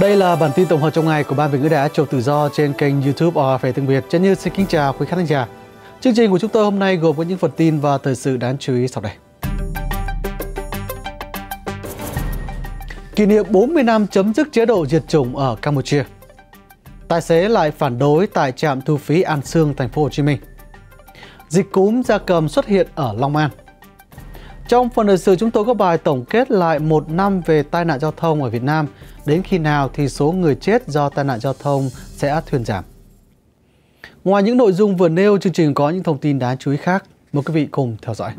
Đây là bản tin tổng hợp trong ngày của Ban Việt ngữ Đài Á Châu Tự Do trên kênh YouTube RFA Tiếng Việt. Chân Như xin kính chào quý khán giả. Chương trình của chúng tôi hôm nay gồm có những phần tin và thời sự đáng chú ý sau đây. Kỷ niệm 40 năm chấm dứt chế độ diệt chủng ở Campuchia. Tài xế lại phản đối tại trạm thu phí An Sương, thành phố Hồ Chí Minh. Dịch cúm gia cầm xuất hiện ở Long An. Trong phần thời sự chúng tôi có bài tổng kết lại một năm về tai nạn giao thông ở Việt Nam. Đến khi nào thì số người chết do tai nạn giao thông sẽ thuyên giảm. Ngoài những nội dung vừa nêu, chương trình có những thông tin đáng chú ý khác. Mời quý vị cùng theo dõi.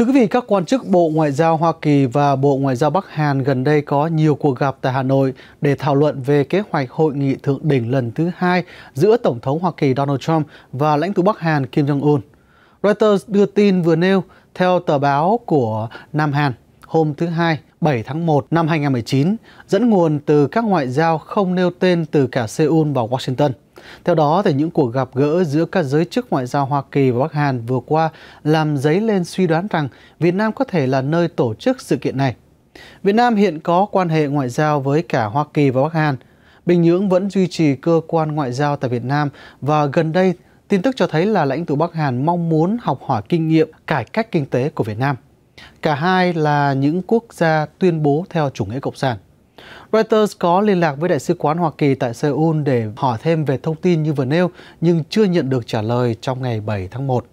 Thưa quý vị, các quan chức Bộ Ngoại giao Hoa Kỳ và Bộ Ngoại giao Bắc Hàn gần đây có nhiều cuộc gặp tại Hà Nội để thảo luận về kế hoạch hội nghị thượng đỉnh lần thứ hai giữa Tổng thống Hoa Kỳ Donald Trump và lãnh tụ Bắc Hàn Kim Jong-un. Reuters đưa tin vừa nêu theo tờ báo của Nam Hàn hôm thứ Hai 7 tháng 1 năm 2019, dẫn nguồn từ các ngoại giao không nêu tên từ cả Seoul và Washington. Theo đó, thì những cuộc gặp gỡ giữa các giới chức ngoại giao Hoa Kỳ và Bắc Hàn vừa qua làm dấy lên suy đoán rằng Việt Nam có thể là nơi tổ chức sự kiện này. Việt Nam hiện có quan hệ ngoại giao với cả Hoa Kỳ và Bắc Hàn. Bình Nhưỡng vẫn duy trì cơ quan ngoại giao tại Việt Nam và gần đây tin tức cho thấy là lãnh tụ Bắc Hàn mong muốn học hỏi kinh nghiệm cải cách kinh tế của Việt Nam. Cả hai là những quốc gia tuyên bố theo chủ nghĩa cộng sản. Reuters có liên lạc với Đại sứ quán Hoa Kỳ tại Seoul để hỏi thêm về thông tin như vừa nêu nhưng chưa nhận được trả lời trong ngày 7 tháng 1.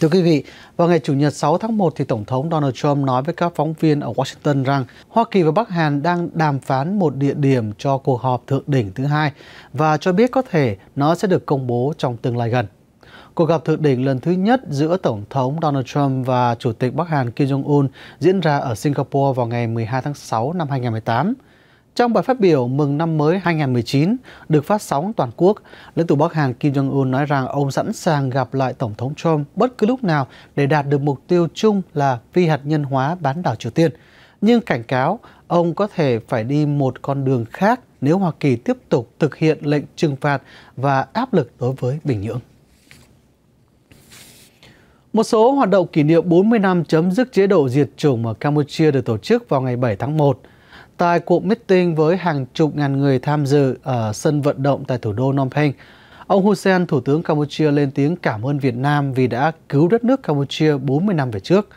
Thưa quý vị, vào ngày Chủ nhật 6 tháng 1, thì Tổng thống Donald Trump nói với các phóng viên ở Washington rằng Hoa Kỳ và Bắc Hàn đang đàm phán một địa điểm cho cuộc họp thượng đỉnh thứ hai và cho biết có thể nó sẽ được công bố trong tương lai gần. Cuộc gặp thượng đỉnh lần thứ nhất giữa Tổng thống Donald Trump và Chủ tịch Bắc Hàn Kim Jong-un diễn ra ở Singapore vào ngày 12 tháng 6 năm 2018. Trong bài phát biểu mừng năm mới 2019 được phát sóng toàn quốc, lãnh tụ Bắc Hàn Kim Jong-un nói rằng ông sẵn sàng gặp lại Tổng thống Trump bất cứ lúc nào để đạt được mục tiêu chung là phi hạt nhân hóa bán đảo Triều Tiên. Nhưng cảnh cáo ông có thể phải đi một con đường khác nếu Hoa Kỳ tiếp tục thực hiện lệnh trừng phạt và áp lực đối với Bình Nhưỡng. Một số hoạt động kỷ niệm 40 năm chấm dứt chế độ diệt chủng ở Campuchia được tổ chức vào ngày 7 tháng 1 tại cuộc meeting với hàng chục ngàn người tham dự ở sân vận động tại thủ đô Phnom Penh. Ông Hun Sen, Thủ tướng Campuchia lên tiếng cảm ơn Việt Nam vì đã cứu đất nước Campuchia 40 năm về trước.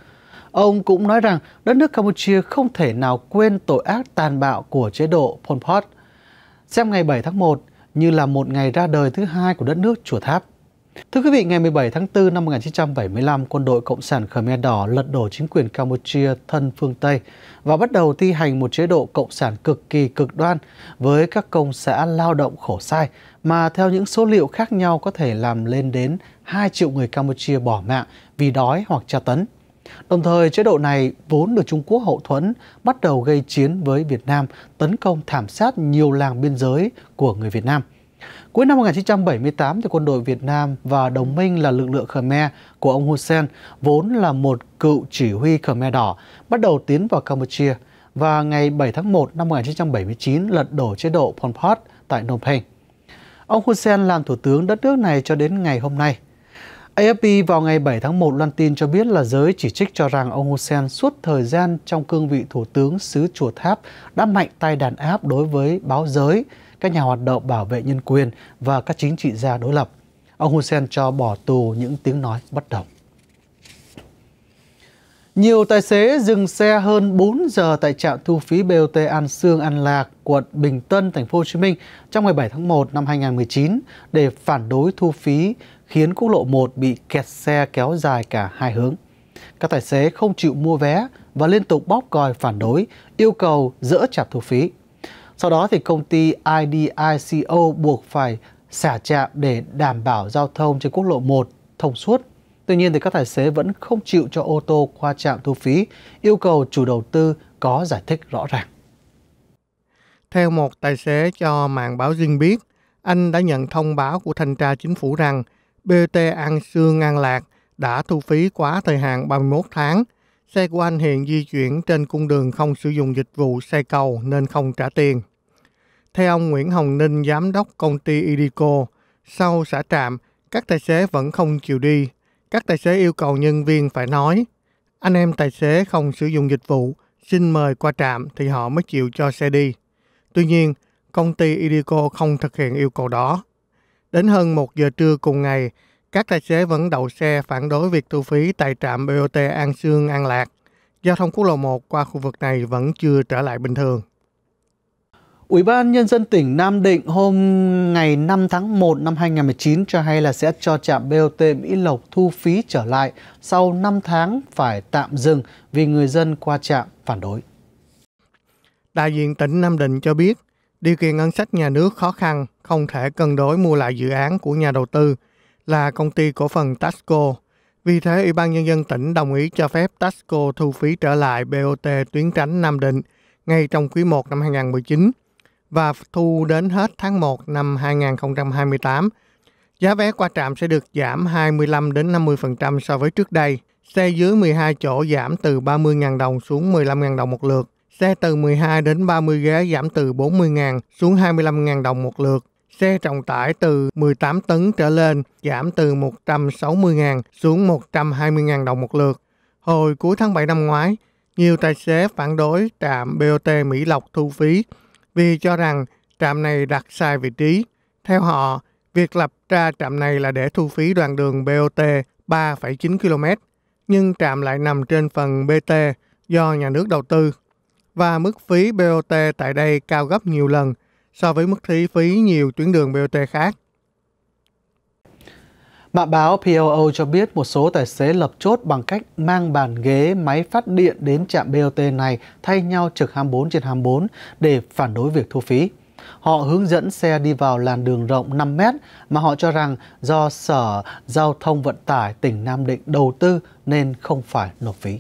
Ông cũng nói rằng đất nước Campuchia không thể nào quên tội ác tàn bạo của chế độ Pol Pot. Xem ngày 7 tháng 1 như là một ngày ra đời thứ hai của đất nước Chùa Tháp. Thưa quý vị, ngày 17 tháng 4 năm 1975, quân đội Cộng sản Khmer Đỏ lật đổ chính quyền Campuchia thân phương Tây và bắt đầu thi hành một chế độ Cộng sản cực kỳ cực đoan với các công xã lao động khổ sai mà theo những số liệu khác nhau có thể làm lên đến 2 triệu người Campuchia bỏ mạng vì đói hoặc tra tấn. Đồng thời, chế độ này vốn được Trung Quốc hậu thuẫn bắt đầu gây chiến với Việt Nam, tấn công thảm sát nhiều làng biên giới của người Việt Nam – Cuối năm 1978, thì quân đội Việt Nam và đồng minh là lực lượng Khmer của ông Hun Sen, vốn là một cựu chỉ huy Khmer Đỏ, bắt đầu tiến vào Campuchia và ngày 7 tháng 1 năm 1979 lật đổ chế độ Pol Pot tại Phnom Penh. Ông Hun Sen làm thủ tướng đất nước này cho đến ngày hôm nay. AFP vào ngày 7 tháng 1 loan tin cho biết là giới chỉ trích cho rằng ông Hun Sen suốt thời gian trong cương vị thủ tướng xứ Chùa Tháp đã mạnh tay đàn áp đối với báo giới, các nhà hoạt động bảo vệ nhân quyền và các chính trị gia đối lập. Ông Hun Sen cho bỏ tù những tiếng nói bất đồng. Nhiều tài xế dừng xe hơn 4 giờ tại trạm thu phí BOT An Sương An Lạc, quận Bình Tân, thành phố Hồ Chí Minh trong ngày 7 tháng 1 năm 2019 để phản đối thu phí khiến quốc lộ 1 bị kẹt xe kéo dài cả hai hướng. Các tài xế không chịu mua vé và liên tục bóp còi phản đối, yêu cầu dỡ trạm thu phí. Sau đó thì công ty IDICO buộc phải xả trạm để đảm bảo giao thông trên quốc lộ 1 thông suốt. Tuy nhiên thì các tài xế vẫn không chịu cho ô tô qua trạm thu phí, yêu cầu chủ đầu tư có giải thích rõ ràng. Theo một tài xế cho mạng báo riêng biết, anh đã nhận thông báo của thanh tra chính phủ rằng BT An Sương An Lạc đã thu phí quá thời hạn 31 tháng. Xe của anh hiện di chuyển trên cung đường không sử dụng dịch vụ xe cầu nên không trả tiền. Theo ông Nguyễn Hồng Ninh, giám đốc công ty Idico, sau xã trạm, các tài xế vẫn không chịu đi. Các tài xế yêu cầu nhân viên phải nói, anh em tài xế không sử dụng dịch vụ, xin mời qua trạm thì họ mới chịu cho xe đi. Tuy nhiên, công ty Idico không thực hiện yêu cầu đó. Đến hơn 1 giờ trưa cùng ngày, các tài xế vẫn đậu xe phản đối việc thu phí tại trạm BOT An Sương An Lạc. Giao thông quốc lộ 1 qua khu vực này vẫn chưa trở lại bình thường. Ủy ban Nhân dân tỉnh Nam Định hôm ngày 5 tháng 1 năm 2019 cho hay là sẽ cho trạm BOT Mỹ Lộc thu phí trở lại sau 5 tháng phải tạm dừng vì người dân qua trạm phản đối. Đại diện tỉnh Nam Định cho biết, điều kiện ngân sách nhà nước khó khăn, không thể cân đối mua lại dự án của nhà đầu tư là công ty cổ phần Tasco. Vì thế, Ủy ban Nhân dân tỉnh đồng ý cho phép Tasco thu phí trở lại BOT tuyến tránh Nam Định ngay trong quý 1 năm 2019 và thu đến hết tháng 1 năm 2028. Giá vé qua trạm sẽ được giảm 25 đến 50% so với trước đây. Xe dưới 12 chỗ giảm từ 30.000 đồng xuống 15.000 đồng một lượt. Xe từ 12 đến 30 ghế giảm từ 40.000 xuống 25.000 đồng một lượt. Xe trọng tải từ 18 tấn trở lên giảm từ 160.000 xuống 120.000 đồng một lượt. Hồi cuối tháng 7 năm ngoái, nhiều tài xế phản đối trạm BOT Mỹ Lộc thu phí vì cho rằng trạm này đặt sai vị trí. Theo họ, việc lập ra trạm này là để thu phí đoạn đường BOT 3,9 km, nhưng trạm lại nằm trên phần BT do nhà nước đầu tư và mức phí BOT tại đây cao gấp nhiều lần so với mức phí phí nhiều tuyến đường BOT khác. Mạng báo POO cho biết một số tài xế lập chốt bằng cách mang bàn ghế máy phát điện đến trạm BOT này thay nhau trực 24 trên 24 để phản đối việc thu phí. Họ hướng dẫn xe đi vào làn đường rộng 5 mét mà họ cho rằng do Sở Giao thông Vận tải tỉnh Nam Định đầu tư nên không phải nộp phí.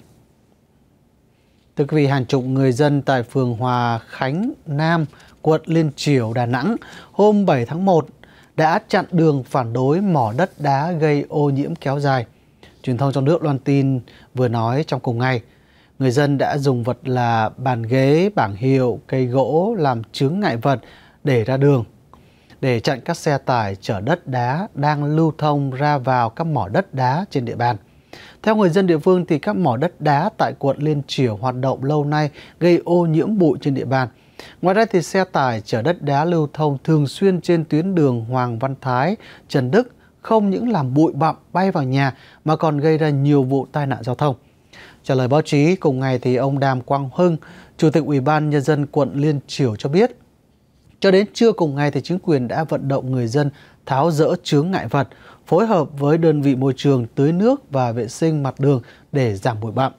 Thưa quý vị, hàng chục người dân tại phường Hòa Khánh Nam, quận Liên Triểu, Đà Nẵng hôm 7 tháng 1 đã chặn đường phản đối mỏ đất đá gây ô nhiễm kéo dài. Truyền thông trong nước loan tin vừa nói trong cùng ngày, người dân đã dùng vật là bàn ghế, bảng hiệu, cây gỗ làm chướng ngại vật để ra đường để chặn các xe tải chở đất đá đang lưu thông ra vào các mỏ đất đá trên địa bàn. Theo người dân địa phương thì các mỏ đất đá tại quận Liên Triểu hoạt động lâu nay gây ô nhiễm bụi trên địa bàn – Ngoài ra thì xe tải chở đất đá lưu thông thường xuyên trên tuyến đường Hoàng Văn Thái, Trần Đức không những làm bụi bặm bay vào nhà mà còn gây ra nhiều vụ tai nạn giao thông. Trả lời báo chí cùng ngày thì ông Đàm Quang Hưng, Chủ tịch Ủy ban Nhân dân quận Liên Triểu cho biết, cho đến trưa cùng ngày thì chính quyền đã vận động người dân tháo rỡ chướng ngại vật, phối hợp với đơn vị môi trường tưới nước và vệ sinh mặt đường để giảm bụi bặm.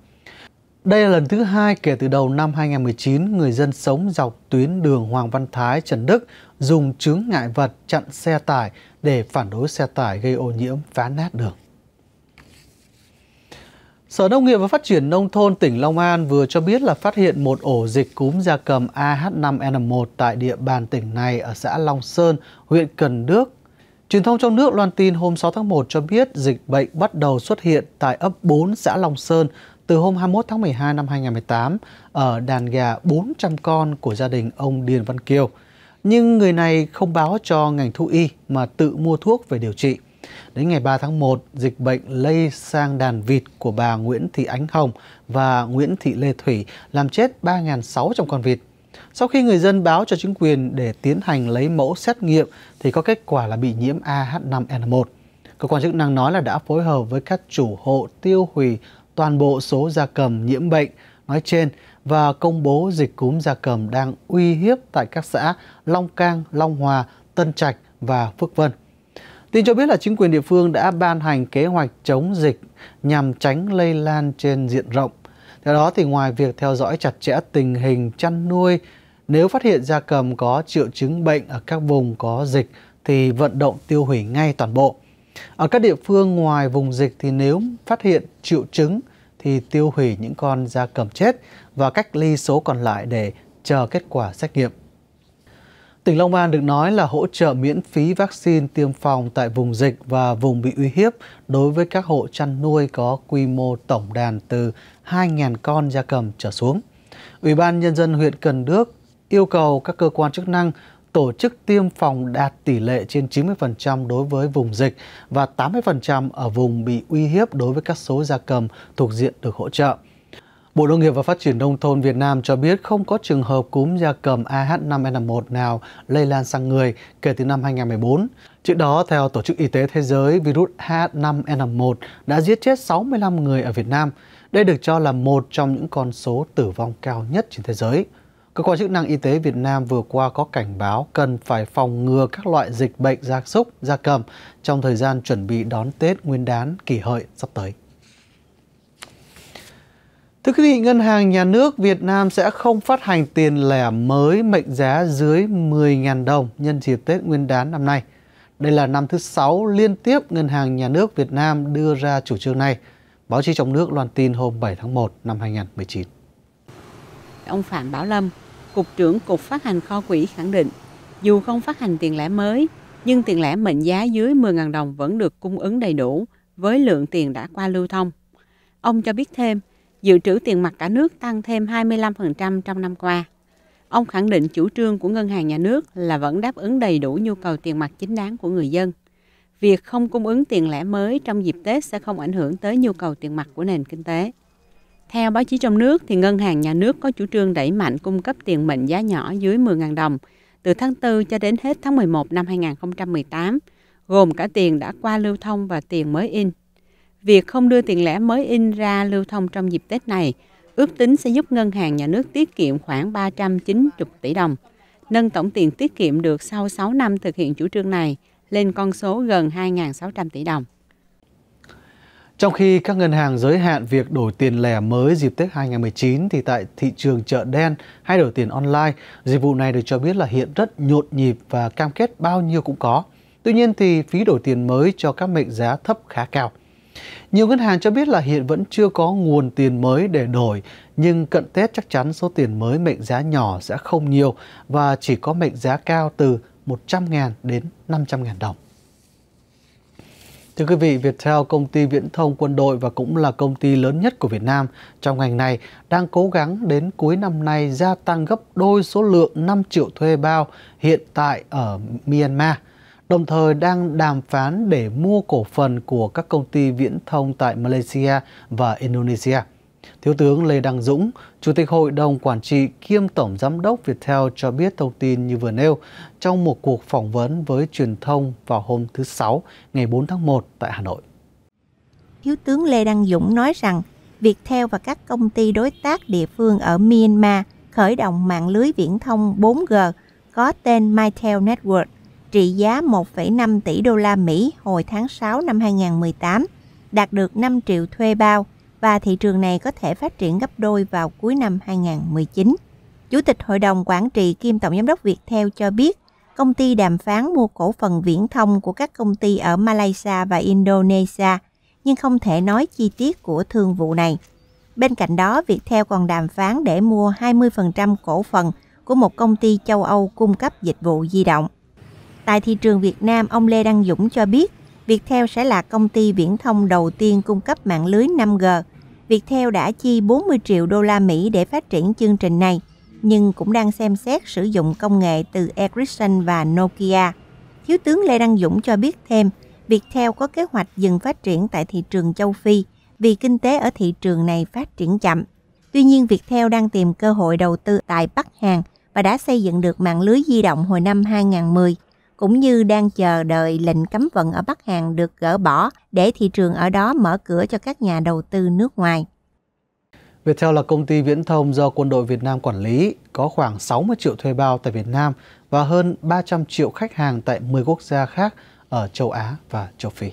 Đây là lần thứ hai kể từ đầu năm 2019, người dân sống dọc tuyến đường Hoàng Văn Thái, Trần Đức dùng chướng ngại vật chặn xe tải để phản đối xe tải gây ô nhiễm phá nát đường. Sở Nông nghiệp và Phát triển Nông thôn tỉnh Long An vừa cho biết là phát hiện một ổ dịch cúm gia cầm AH5N1 tại địa bàn tỉnh này ở xã Long Sơn, huyện Cần Đức. Truyền thông trong nước loan tin hôm 6 tháng 1 cho biết dịch bệnh bắt đầu xuất hiện tại ấp 4 xã Long Sơn, từ hôm 21 tháng 12 năm 2018 ở đàn gà 400 con của gia đình ông Điền Văn Kiều. Nhưng người này không báo cho ngành thú y mà tự mua thuốc về điều trị. Đến ngày 3 tháng 1, dịch bệnh lây sang đàn vịt của bà Nguyễn Thị Ánh Hồng và Nguyễn Thị Lê Thủy làm chết 3.600 con vịt. Sau khi người dân báo cho chính quyền để tiến hành lấy mẫu xét nghiệm thì có kết quả là bị nhiễm AH5N1. Cơ quan chức năng nói là đã phối hợp với các chủ hộ tiêu hủy toàn bộ số gia cầm nhiễm bệnh nói trên và công bố dịch cúm gia cầm đang uy hiếp tại các xã Long Cang, Long Hòa, Tân Trạch và Phước Vân. Tin cho biết là chính quyền địa phương đã ban hành kế hoạch chống dịch nhằm tránh lây lan trên diện rộng. Theo đó thì ngoài việc theo dõi chặt chẽ tình hình chăn nuôi, nếu phát hiện gia cầm có triệu chứng bệnh ở các vùng có dịch thì vận động tiêu hủy ngay toàn bộ. Ở các địa phương ngoài vùng dịch thì nếu phát hiện triệu chứng thì tiêu hủy những con da cầm chết và cách ly số còn lại để chờ kết quả xét nghiệm. Tỉnh Long An được nói là hỗ trợ miễn phí vaccine tiêm phòng tại vùng dịch và vùng bị uy hiếp đối với các hộ chăn nuôi có quy mô tổng đàn từ 2.000 con da cầm trở xuống. Ủy ban Nhân dân huyện Cần Đức yêu cầu các cơ quan chức năng tổ chức tiêm phòng đạt tỷ lệ trên 90% đối với vùng dịch và 80% ở vùng bị uy hiếp đối với các số gia cầm thuộc diện được hỗ trợ. Bộ Nông nghiệp và Phát triển Nông thôn Việt Nam cho biết không có trường hợp cúm gia cầm AH5N1 nào lây lan sang người kể từ năm 2014. Trước đó, theo Tổ chức Y tế Thế giới, virus H5N1 đã giết chết 65 người ở Việt Nam. Đây được cho là một trong những con số tử vong cao nhất trên thế giới. Cơ quan chức năng y tế Việt Nam vừa qua có cảnh báo cần phải phòng ngừa các loại dịch bệnh gia súc, gia cầm trong thời gian chuẩn bị đón Tết Nguyên đán kỷ hợi sắp tới. Thưa quý vị, Ngân hàng Nhà nước Việt Nam sẽ không phát hành tiền lẻ mới mệnh giá dưới 10.000 đồng nhân dịp Tết Nguyên đán năm nay. Đây là năm thứ 6 liên tiếp Ngân hàng Nhà nước Việt Nam đưa ra chủ trương này. Báo chí trong nước loan tin hôm 7 tháng 1 năm 2019 ông Phạm Bảo Lâm, Cục trưởng Cục Phát hành Kho Quỹ khẳng định, dù không phát hành tiền lẻ mới, nhưng tiền lẻ mệnh giá dưới 10.000 đồng vẫn được cung ứng đầy đủ với lượng tiền đã qua lưu thông. Ông cho biết thêm, dự trữ tiền mặt cả nước tăng thêm 25% trong năm qua. Ông khẳng định chủ trương của ngân hàng nhà nước là vẫn đáp ứng đầy đủ nhu cầu tiền mặt chính đáng của người dân. Việc không cung ứng tiền lẻ mới trong dịp Tết sẽ không ảnh hưởng tới nhu cầu tiền mặt của nền kinh tế. Theo báo chí trong nước, thì ngân hàng nhà nước có chủ trương đẩy mạnh cung cấp tiền mệnh giá nhỏ dưới 10.000 đồng từ tháng 4 cho đến hết tháng 11 năm 2018, gồm cả tiền đã qua lưu thông và tiền mới in. Việc không đưa tiền lẻ mới in ra lưu thông trong dịp Tết này, ước tính sẽ giúp ngân hàng nhà nước tiết kiệm khoảng 390 tỷ đồng, nâng tổng tiền tiết kiệm được sau 6 năm thực hiện chủ trương này lên con số gần 2.600 tỷ đồng. Trong khi các ngân hàng giới hạn việc đổi tiền lẻ mới dịp Tết 2019 thì tại thị trường chợ đen hay đổi tiền online, dịch vụ này được cho biết là hiện rất nhộn nhịp và cam kết bao nhiêu cũng có. Tuy nhiên thì phí đổi tiền mới cho các mệnh giá thấp khá cao. Nhiều ngân hàng cho biết là hiện vẫn chưa có nguồn tiền mới để đổi, nhưng cận Tết chắc chắn số tiền mới mệnh giá nhỏ sẽ không nhiều và chỉ có mệnh giá cao từ 100.000 đến 500.000 đồng. Thưa quý vị, Viettel, công ty viễn thông quân đội và cũng là công ty lớn nhất của Việt Nam trong ngành này, đang cố gắng đến cuối năm nay gia tăng gấp đôi số lượng 5 triệu thuê bao hiện tại ở Myanmar, đồng thời đang đàm phán để mua cổ phần của các công ty viễn thông tại Malaysia và Indonesia. Thiếu tướng Lê Đăng Dũng, Chủ tịch Hội đồng Quản trị kiêm Tổng Giám đốc Viettel cho biết thông tin như vừa nêu trong một cuộc phỏng vấn với truyền thông vào hôm thứ Sáu ngày 4 tháng 1 tại Hà Nội. Thiếu tướng Lê Đăng Dũng nói rằng Viettel và các công ty đối tác địa phương ở Myanmar khởi động mạng lưới viễn thông 4G có tên Mytel Network trị giá 1,5 tỷ đô la Mỹ hồi tháng 6 năm 2018, đạt được 5 triệu thuê bao và thị trường này có thể phát triển gấp đôi vào cuối năm 2019. Chủ tịch Hội đồng Quản trị kiêm Tổng Giám đốc Viettel cho biết, công ty đàm phán mua cổ phần viễn thông của các công ty ở Malaysia và Indonesia, nhưng không thể nói chi tiết của thương vụ này. Bên cạnh đó, Viettel còn đàm phán để mua 20% cổ phần của một công ty châu Âu cung cấp dịch vụ di động. Tại thị trường Việt Nam, ông Lê Đăng Dũng cho biết, Viettel sẽ là công ty viễn thông đầu tiên cung cấp mạng lưới 5G Viettel đã chi 40 triệu đô la Mỹ để phát triển chương trình này, nhưng cũng đang xem xét sử dụng công nghệ từ Ericsson và Nokia. Thiếu tướng Lê Đăng Dũng cho biết thêm, Viettel có kế hoạch dừng phát triển tại thị trường châu Phi vì kinh tế ở thị trường này phát triển chậm. Tuy nhiên, Viettel đang tìm cơ hội đầu tư tại Bắc Hàn và đã xây dựng được mạng lưới di động hồi năm 2010 cũng như đang chờ đợi lệnh cấm vận ở Bắc Hàn được gỡ bỏ để thị trường ở đó mở cửa cho các nhà đầu tư nước ngoài. Viettel là công ty viễn thông do quân đội Việt Nam quản lý, có khoảng 60 triệu thuê bao tại Việt Nam và hơn 300 triệu khách hàng tại 10 quốc gia khác ở châu Á và châu Phi.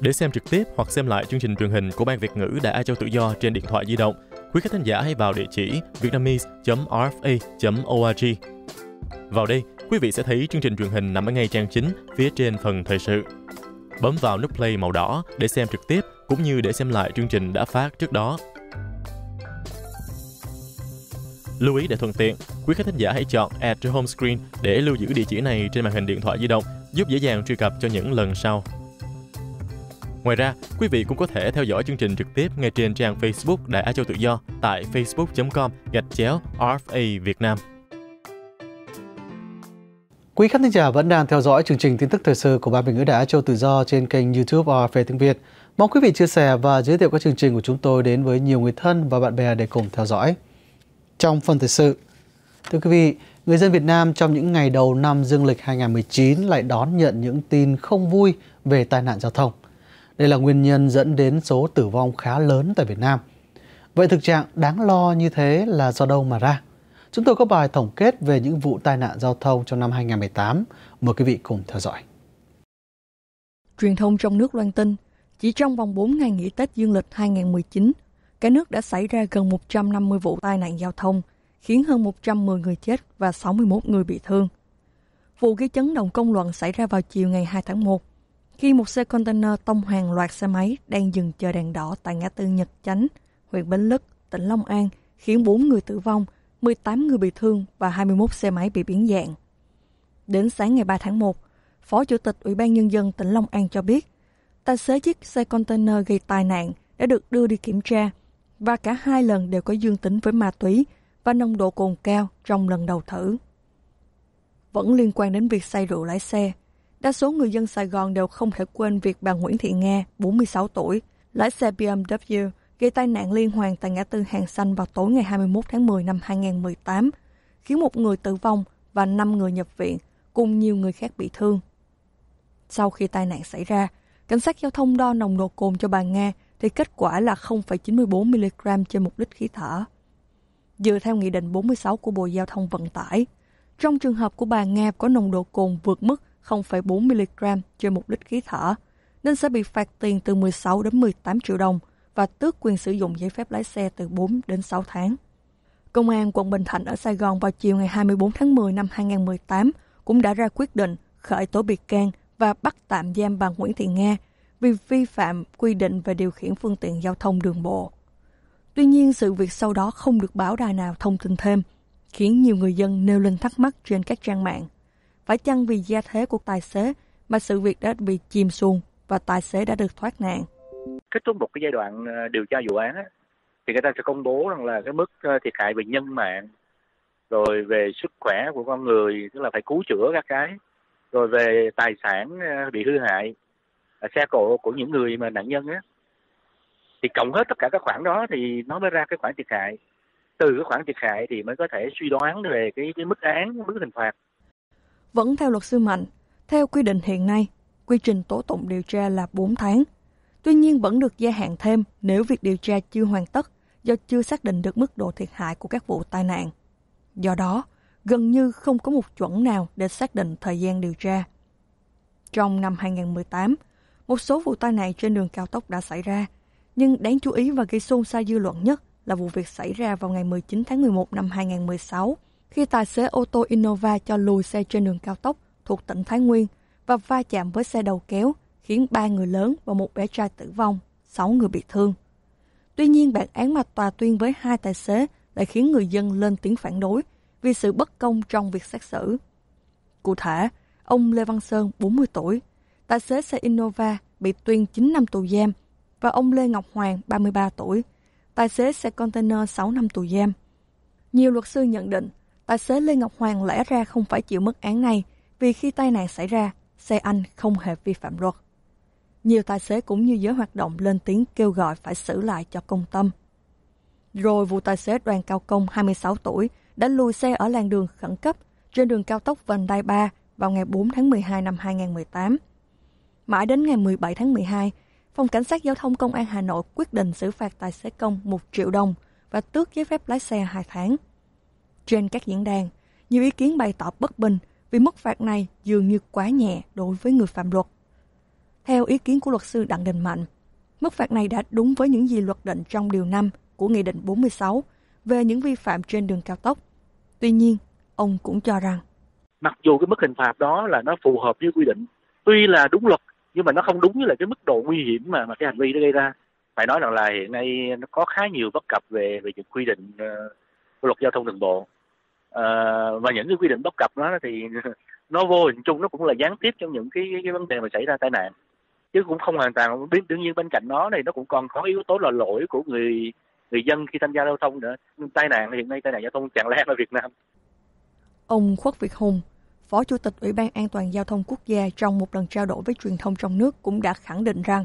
Để xem trực tiếp hoặc xem lại chương trình truyền hình của Ban Việt ngữ Đại Châu Tự Do trên điện thoại di động, quý khách thính giả hãy vào địa chỉ vietnamese.rfa.org vào đây, quý vị sẽ thấy chương trình truyền hình nằm ở ngay trang chính phía trên phần thời sự. Bấm vào nút play màu đỏ để xem trực tiếp cũng như để xem lại chương trình đã phát trước đó. Lưu ý để thuận tiện, quý khách thính giả hãy chọn Add to Home Screen để lưu giữ địa chỉ này trên màn hình điện thoại di động, giúp dễ dàng truy cập cho những lần sau. Ngoài ra, quý vị cũng có thể theo dõi chương trình trực tiếp ngay trên trang Facebook Đại Á Châu Tự Do tại facebook.com gạch chéo RFA Việt Nam. Quý khán giả vẫn đang theo dõi chương trình tin tức thời sự của Ban Bình ngữ Đài Á Châu Tự Do trên kênh YouTube RFA Tiếng Việt. Mong quý vị chia sẻ và giới thiệu các chương trình của chúng tôi đến với nhiều người thân và bạn bè để cùng theo dõi. Trong phần thời sự, thưa quý vị, người dân Việt Nam trong những ngày đầu năm dương lịch 2019 lại đón nhận những tin không vui về tai nạn giao thông. Đây là nguyên nhân dẫn đến số tử vong khá lớn tại Việt Nam. Vậy thực trạng đáng lo như thế là do đâu mà ra? Chúng tôi có bài tổng kết về những vụ tai nạn giao thông trong năm 2018. Mời quý vị cùng theo dõi. Truyền thông trong nước loan tin, chỉ trong vòng 4 ngày nghỉ Tết Dương lịch 2019, cả nước đã xảy ra gần 150 vụ tai nạn giao thông, khiến hơn 110 người chết và 61 người bị thương. Vụ gây chấn động công luận xảy ra vào chiều ngày 2 tháng 1, khi một xe container tông hàng loạt xe máy đang dừng chờ đèn đỏ tại ngã tư Nhật Chánh, huyện Bến Lức, tỉnh Long An, khiến 4 người tử vong 18 người bị thương và 21 xe máy bị biến dạng. Đến sáng ngày 3 tháng 1, Phó Chủ tịch Ủy ban Nhân dân tỉnh Long An cho biết, tài xế chiếc xe container gây tai nạn đã được đưa đi kiểm tra và cả hai lần đều có dương tính với ma túy và nồng độ cồn cao trong lần đầu thử. Vẫn liên quan đến việc say rượu lái xe, đa số người dân Sài Gòn đều không thể quên việc bà Nguyễn Thị Nga, 46 tuổi, lái xe BMW gây tai nạn liên hoàn tại ngã tư Hàng Xanh vào tối ngày 21 tháng 10 năm 2018, khiến một người tử vong và 5 người nhập viện, cùng nhiều người khác bị thương. Sau khi tai nạn xảy ra, cảnh sát giao thông đo nồng độ cồn cho bà Nga thì kết quả là 0,94mg trên 1 lít khí thở. Dựa theo Nghị định 46 của Bộ Giao thông Vận tải, trong trường hợp của bà Nga có nồng độ cồn vượt mức 0,4mg trên 1 lít khí thở, nên sẽ bị phạt tiền từ 16 đến 18 triệu đồng – và tước quyền sử dụng giấy phép lái xe từ 4 đến 6 tháng. Công an quận Bình Thạnh ở Sài Gòn vào chiều ngày 24 tháng 10 năm 2018 cũng đã ra quyết định khởi tố bị can và bắt tạm giam bà Nguyễn Thị Nga vì vi phạm quy định về điều khiển phương tiện giao thông đường bộ. Tuy nhiên, sự việc sau đó không được báo đài nào thông tin thêm, khiến nhiều người dân nêu lên thắc mắc trên các trang mạng. Phải chăng vì gia thế của tài xế mà sự việc đã bị chìm xuồng và tài xế đã được thoát nạn? kết thúc một cái giai đoạn ờ, điều tra vụ án thì người ta sẽ công bố rằng là cái mức ờ, thiệt hại về nhân mạng rồi về sức khỏe của con người tức là phải cứu chữa các cái rồi về tài sản ờ, bị hư hại xe cộ của những người mà nạn nhân á thì cộng hết tất cả các khoản đó thì nó mới ra cái khoản thiệt hại từ cái khoản thiệt hại thì mới có thể suy đoán về cái, cái mức án mức hình phạt vẫn theo luật sư mạnh theo quy định hiện nay quy trình tố tụng điều tra là 4 tháng tuy nhiên vẫn được gia hạn thêm nếu việc điều tra chưa hoàn tất do chưa xác định được mức độ thiệt hại của các vụ tai nạn. Do đó, gần như không có một chuẩn nào để xác định thời gian điều tra. Trong năm 2018, một số vụ tai nạn trên đường cao tốc đã xảy ra, nhưng đáng chú ý và gây xôn xao dư luận nhất là vụ việc xảy ra vào ngày 19 tháng 11 năm 2016, khi tài xế ô tô Innova cho lùi xe trên đường cao tốc thuộc tỉnh Thái Nguyên và va chạm với xe đầu kéo khiến ba người lớn và một bé trai tử vong, sáu người bị thương. Tuy nhiên, bản án mà tòa tuyên với hai tài xế đã khiến người dân lên tiếng phản đối vì sự bất công trong việc xét xử. Cụ thể, ông Lê Văn Sơn, 40 tuổi, tài xế xe Innova bị tuyên 9 năm tù giam và ông Lê Ngọc Hoàng, 33 tuổi, tài xế xe container 6 năm tù giam. Nhiều luật sư nhận định, tài xế Lê Ngọc Hoàng lẽ ra không phải chịu mức án này vì khi tai nạn xảy ra, xe anh không hề vi phạm luật nhiều tài xế cũng như giới hoạt động lên tiếng kêu gọi phải xử lại cho công tâm. Rồi vụ tài xế đoàn cao công 26 tuổi đã lùi xe ở làn đường khẩn cấp trên đường cao tốc Vành Đai 3 vào ngày 4 tháng 12 năm 2018. Mãi đến ngày 17 tháng 12, Phòng Cảnh sát Giao thông Công an Hà Nội quyết định xử phạt tài xế công 1 triệu đồng và tước giấy phép lái xe 2 tháng. Trên các diễn đàn, nhiều ý kiến bày tỏ bất bình vì mức phạt này dường như quá nhẹ đối với người phạm luật. Theo ý kiến của luật sư Đặng Đình Mạnh, mức phạt này đã đúng với những gì luật định trong điều 5 của Nghị định 46 về những vi phạm trên đường cao tốc. Tuy nhiên, ông cũng cho rằng mặc dù cái mức hình phạt đó là nó phù hợp với quy định, tuy là đúng luật nhưng mà nó không đúng với lại cái mức độ nguy hiểm mà mà cái hành vi nó gây ra. Phải nói rằng là hiện nay nó có khá nhiều bất cập về về những quy định ờ, của luật giao thông đường bộ à, và những cái quy định bất cập đó thì nó vô hình chung nó cũng là gián tiếp trong những cái, cái vấn đề mà xảy ra tai nạn chứ cũng không hoàn toàn biết đương nhiên bên cạnh nó này nó cũng còn có yếu tố là lỗi của người người dân khi tham gia giao thông nữa tai nạn hiện nay tai nạn giao thông tràn lan ở Việt Nam ông Khuất Việt Hùng Phó Chủ tịch Ủy ban An toàn Giao thông Quốc gia trong một lần trao đổi với truyền thông trong nước cũng đã khẳng định rằng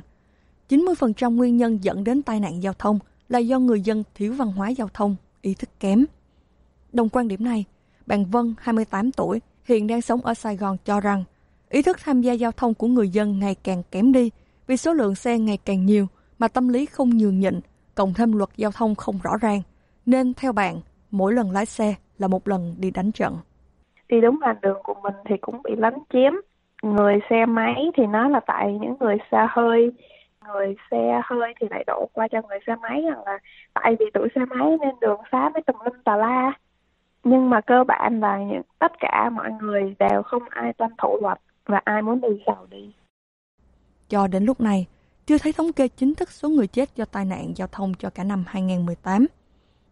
90% nguyên nhân dẫn đến tai nạn giao thông là do người dân thiếu văn hóa giao thông, ý thức kém. Đồng quan điểm này, bạn Vân, 28 tuổi, hiện đang sống ở Sài Gòn cho rằng Ý thức tham gia giao thông của người dân ngày càng kém đi vì số lượng xe ngày càng nhiều mà tâm lý không nhường nhịn, cộng thêm luật giao thông không rõ ràng. Nên theo bạn, mỗi lần lái xe là một lần đi đánh trận. Đi đúng làn đường của mình thì cũng bị lấn chiếm. Người xe máy thì nó là tại những người xa hơi, người xe hơi thì lại đổ qua cho người xe máy rằng là tại vì tụi xe máy nên đường xá mới tùm lum tà la nhưng mà cơ bản là những, tất cả mọi người đều không ai tuân thủ luật và ai muốn đi giàu đi. Cho đến lúc này, chưa thấy thống kê chính thức số người chết do tai nạn giao thông cho cả năm 2018,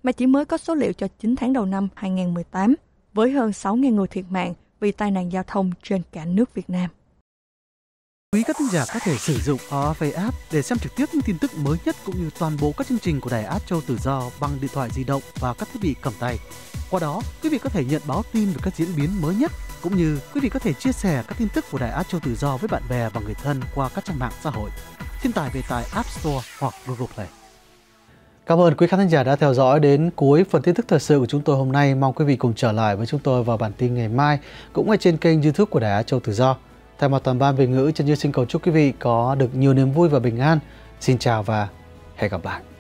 mà chỉ mới có số liệu cho 9 tháng đầu năm 2018, với hơn 6.000 người thiệt mạng vì tai nạn giao thông trên cả nước Việt Nam. Quý các thính giả có thể sử dụng OFA app để xem trực tiếp những tin tức mới nhất cũng như toàn bộ các chương trình của Đài Á Châu Tự Do bằng điện thoại di động và các thiết bị cầm tay. Qua đó, quý vị có thể nhận báo tin về các diễn biến mới nhất cũng như quý vị có thể chia sẻ các tin tức của Đài Á Châu Tự Do với bạn bè và người thân qua các trang mạng xã hội. Thiên tải về tại App Store hoặc Google Play. Cảm ơn quý khán thính giả đã theo dõi đến cuối phần tin tức thời sự của chúng tôi hôm nay. Mong quý vị cùng trở lại với chúng tôi vào bản tin ngày mai cũng ở trên kênh YouTube của Đài Á Châu Tự Do. Thay mặt toàn ban Việt ngữ, chân như xin cầu chúc quý vị có được nhiều niềm vui và bình an. Xin chào và hẹn gặp lại.